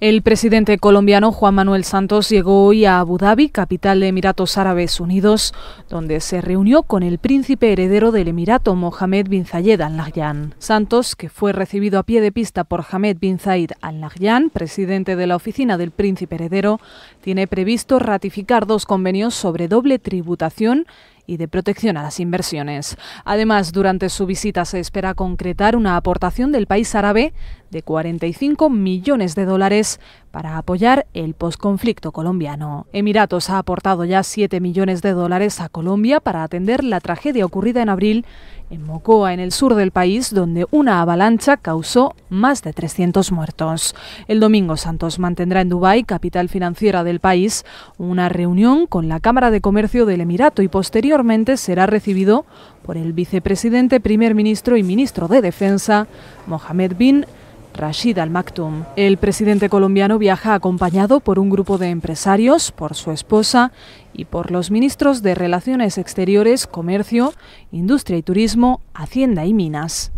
El presidente colombiano Juan Manuel Santos llegó hoy a Abu Dhabi, capital de Emiratos Árabes Unidos, donde se reunió con el príncipe heredero del Emirato Mohamed bin Zayed Al Nahyan. Santos, que fue recibido a pie de pista por Hamed bin Zayed Al Nahyan, presidente de la oficina del príncipe heredero, tiene previsto ratificar dos convenios sobre doble tributación y de protección a las inversiones. Además, durante su visita se espera concretar una aportación del país árabe de 45 millones de dólares para apoyar el posconflicto colombiano. Emiratos ha aportado ya 7 millones de dólares a Colombia para atender la tragedia ocurrida en abril en Mocoa, en el sur del país, donde una avalancha causó más de 300 muertos. El domingo Santos mantendrá en Dubái, capital financiera del país, una reunión con la Cámara de Comercio del Emirato y posteriormente será recibido por el vicepresidente, primer ministro y ministro de Defensa, Mohamed bin Rashid Al Maktoum. El presidente colombiano viaja acompañado por un grupo de empresarios, por su esposa y por los ministros de Relaciones Exteriores, Comercio, Industria y Turismo, Hacienda y Minas.